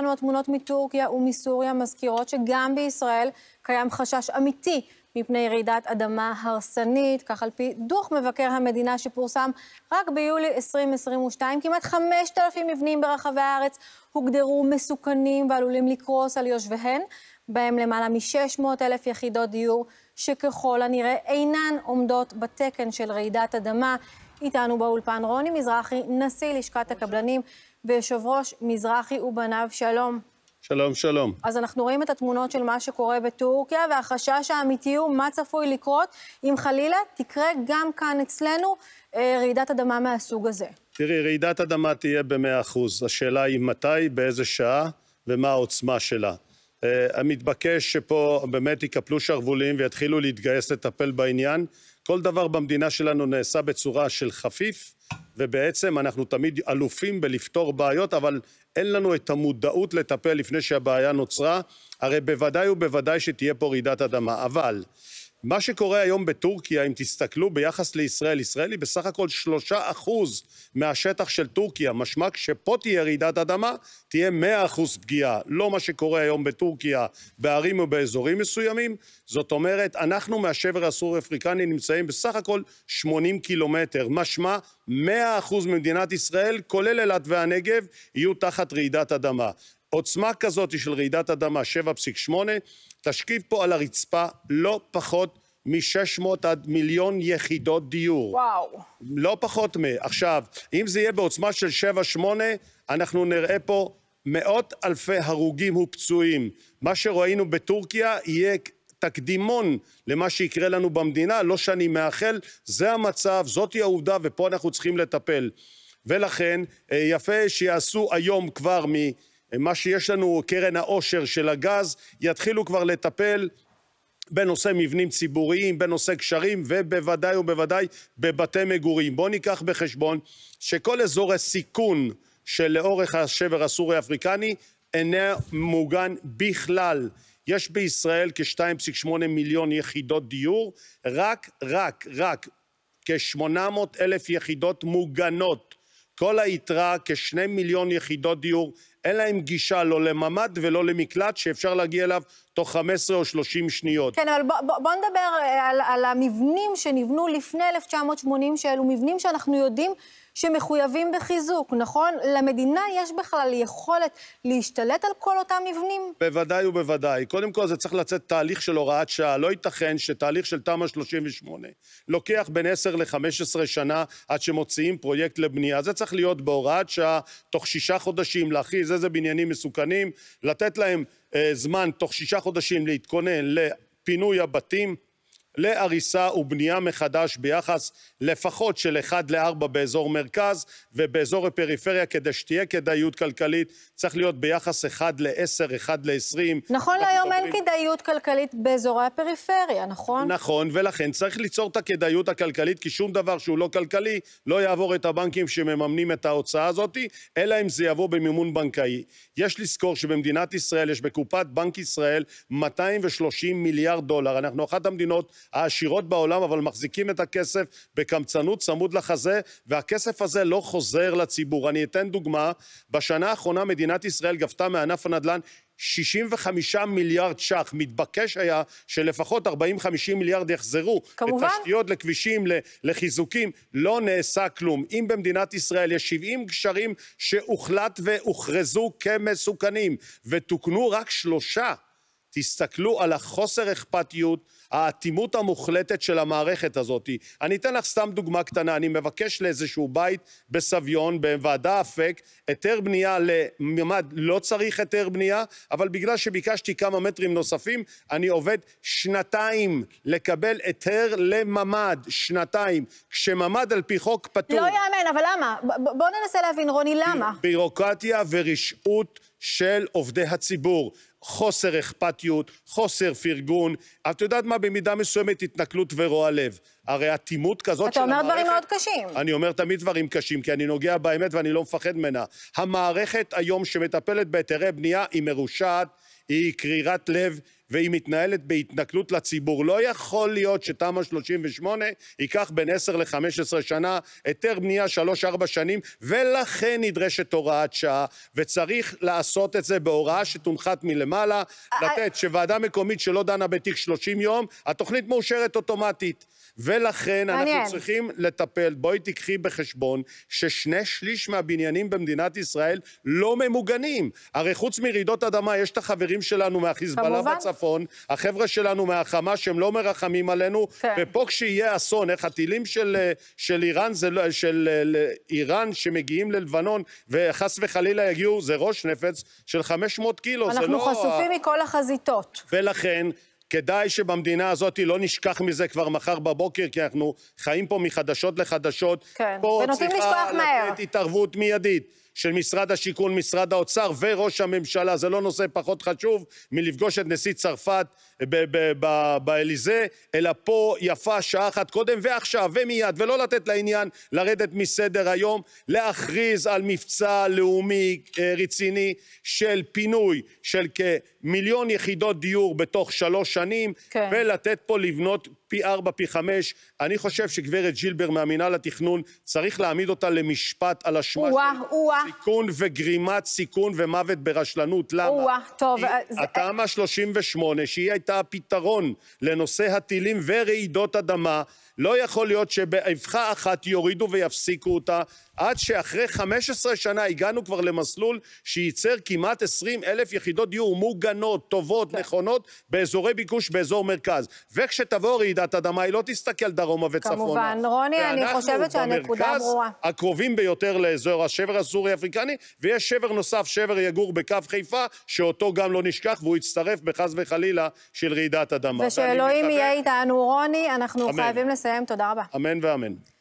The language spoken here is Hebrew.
שלנו התמונות מטורקיה ומסוריה מזכירות שגם בישראל קיים חשש אמיתי מפני רעידת אדמה הרסנית, כך על פי דוח מבקר המדינה שפורסם רק ביולי 2022, כמעט 5,000 מבנים ברחבי הארץ הוגדרו מסוכנים ועלולים לקרוס על יושביהן, בהם למעלה מ 600000 יחידות דיור שככל הנראה אינן עומדות בתקן של רעידת אדמה. איתנו באולפן רוני מזרחי, נשיא לשכת הקבלנים ויושב ראש מזרחי ובניו, שלום. שלום, שלום. אז אנחנו רואים את התמונות של מה שקורה בטורקיה, והחשש האמיתי הוא מה צפוי לקרות אם חלילה תקרה גם כאן אצלנו אה, רעידת אדמה מהסוג הזה. תראי, רעידת אדמה תהיה ב-100%. השאלה היא מתי, באיזה שעה ומה העוצמה שלה. אה, המתבקש שפה באמת יקפלו שרוולים ויתחילו להתגייס לטפל בעניין. כל דבר במדינה שלנו נעשה בצורה של חפיף, ובעצם אנחנו תמיד אלופים בלפתור בעיות, אבל אין לנו את המודעות לטפל לפני שהבעיה נוצרה. הרי בוודאי ובוודאי שתהיה פה רעידת אדמה. אבל מה שקורה היום בטורקיה, אם תסתכלו ביחס לישראל, ישראל היא בסך הכל שלושה אחוז מהשטח של טורקיה, משמע כשפה תהיה רעידת אדמה, תהיה מאה אחוז פגיעה, לא מה שקורה היום בטורקיה, בערים ובאזורים מסוימים. זאת אומרת, אנחנו מהשבר הסור אפריקני נמצאים בסך הכל 80 קילומטר, משמע מאה אחוז ממדינת ישראל, כולל אילת והנגב, יהיו תחת רעידת אדמה. עוצמה כזאת של רעידת אדמה, 7.8, תשכיב פה על הרצפה לא פחות מ-600 עד מיליון יחידות דיור. וואו. לא פחות מ... עכשיו, אם זה יהיה בעוצמה של 7.8, אנחנו נראה פה מאות אלפי הרוגים ופצועים. מה שראינו בטורקיה יהיה תקדימון למה שיקרה לנו במדינה, לא שאני מאחל, זה המצב, זאתי העובדה, ופה אנחנו צריכים לטפל. ולכן, אה, יפה שיעשו היום כבר מ... מה שיש לנו, קרן העושר של הגז, יתחילו כבר לטפל בנושא מבנים ציבוריים, בנושא גשרים, ובוודאי ובוודאי בבתי מגורים. בואו ניקח בחשבון שכל אזור הסיכון שלאורך השבר הסורי-אפריקני אינו מוגן בכלל. יש בישראל כ-2.8 מיליון יחידות דיור, רק, רק, רק כ-800 אלף יחידות מוגנות. כל היתרה, כשני מיליון יחידות דיור, אין להם גישה לא לממ"ד ולא למקלט שאפשר להגיע אליו תוך 15 או 30 שניות. כן, אבל בוא, בוא, בוא נדבר אה, על, על המבנים שנבנו לפני 1980, שאלו מבנים שאנחנו יודעים שמחויבים בחיזוק, נכון? למדינה יש בכלל יכולת להשתלט על כל אותם מבנים? בוודאי ובוודאי. קודם כל, זה צריך לצאת תהליך של הוראת שעה. לא ייתכן שתהליך של תמ"א 38 לוקח בין 10 ל-15 שנה עד שמוציאים פרויקט לבנייה. זה צריך להיות בהוראת שעה, תוך שישה חודשים, להכריז איזה בניינים מסוכנים, לתת להם אה, זמן תוך שישה חודשים להתכונן ל... פינוי הבתים. להריסה ובנייה מחדש ביחס לפחות של 1 ל-4 באזור מרכז ובאזור הפריפריה כדי שתהיה כדאיות כלכלית צריך להיות ביחס 1 ל-10, 1 ל-20. נכון להיום אין כדאיות כלכלית באזורי הפריפריה, נכון? נכון, ולכן צריך ליצור את הכדאיות הכלכלית כי שום דבר שהוא לא כלכלי לא יעבור את הבנקים שמממנים את ההוצאה הזאת, אלא אם זה יבוא במימון בנקאי. יש לזכור שבמדינת ישראל יש בקופת בנק ישראל 230 מיליארד דולר. אנחנו אחת המדינות העשירות בעולם, אבל מחזיקים את הכסף בקמצנות צמוד לחזה, והכסף הזה לא חוזר לציבור. אני אתן דוגמה, בשנה האחרונה מדינת ישראל גבתה מענף הנדל"ן 65 מיליארד ש"ח. מתבקש היה שלפחות 40-50 מיליארד יחזרו. כמובן. לתשתיות, לכבישים, לחיזוקים. לא נעשה כלום. אם במדינת ישראל יש 70 גשרים שהוחלט והוכרזו כמסוכנים, ותוקנו רק שלושה, תסתכלו על החוסר אכפתיות, האטימות המוחלטת של המערכת הזאת. אני אתן לך סתם דוגמה קטנה, אני מבקש לאיזשהו בית בסביון, בוועדה אפק, היתר בנייה לממד, לא צריך היתר בנייה, אבל בגלל שביקשתי כמה מטרים נוספים, אני עובד שנתיים לקבל היתר לממ"ד, שנתיים, כשממ"ד על פי חוק פטור. לא יאמן, אבל למה? בואו ננסה להבין, רוני, למה? בירוקרטיה ורשעות. של עובדי הציבור. חוסר אכפתיות, חוסר פרגון, את יודעת מה? במידה מסוימת התנכלות ורוע לב. הרי אטימות כזאת של המערכת... אתה אומר דברים מאוד קשים. אני אומר תמיד דברים קשים, כי אני נוגע באמת ואני לא מפחד ממנה. המערכת היום שמטפלת בהיתרי בנייה היא מרושעת, היא קרירת לב, והיא מתנהלת בהתנכלות לציבור. לא יכול להיות שתמ"א 38 ייקח בין 10 ל-15 שנה, היתר בנייה 3-4 שנים, ולכן נדרשת הוראת שעה, וצריך לעשות את זה בהוראה שתונחת מלמעלה, אה, לתת שוועדה מקומית שלא דנה בתיק 30 יום, התוכנית מאושרת אוטומטית. ולכן מעניין. אנחנו צריכים לטפל. בואי תיקחי בחשבון ששני שליש מהבניינים במדינת ישראל לא ממוגנים. הרי חוץ מרעידות אדמה, יש את החברים שלנו מהחיזבאללה בצפון. בצפון, החבר'ה שלנו מהחמאס שהם לא מרחמים עלינו, כן. ופה כשיהיה אסון, איך הטילים של, של איראן, לא, של, של איראן שמגיעים ללבנון, וחס וחלילה יגיעו, זה ראש נפץ של 500 קילו, זה לא... אנחנו חשופים ה... מכל החזיתות. ולכן, כדאי שבמדינה הזאת לא נשכח מזה כבר מחר בבוקר, כי אנחנו חיים פה מחדשות לחדשות. כן, ונוטים לשכוח מהר. פה צריכה לתת התערבות מיידית. של משרד השיכון, משרד האוצר וראש הממשלה. זה לא נושא פחות חשוב מלפגוש את נשיא צרפת באליזה, אלא פה יפה שעה אחת קודם ועכשיו ומיד, ולא לתת לעניין לרדת מסדר היום, להכריז על מבצע לאומי אה, רציני של פינוי של כמיליון יחידות דיור בתוך שלוש שנים, כן. ולתת פה לבנות פי ארבע, פי חמש. אני חושב שגברת ג'ילבר מהמינהל התכנון, צריך להעמיד אותה למשפט על אשמה של סיכון וגרימת סיכון ומוות ברשלנות. למה? אוה, אה טוב. התמ"א 38, שהיא הייתה הפתרון לנושא הטילים ורעידות אדמה, לא יכול להיות שבאבחה אחת יורידו ויפסיקו אותה, עד שאחרי 15 שנה הגענו כבר למסלול שייצר כמעט 20 אלף יחידות דיור מוגנות, טובות, כן. נכונות, באזורי ביקוש, באזור מרכז. וכשתבוא רעידת אדמה, היא לא תסתכל דרומה וצפונה. כמובן, רוני, אני חושבת שהנקודה ברורה. ואנחנו במרכז הקרובים ביותר לאזור השבר הסורי-אפריקני, ויש שבר נוסף, שבר יגור בקו חיפה, שאותו גם לא נשכח, והוא יצטרף בחס וחלילה של רעידת אדמה. ושאלוהים יהיה איתנו. רוני, אנחנו חייבים לסיים. לסיים, תודה רבה. אמן ואמן.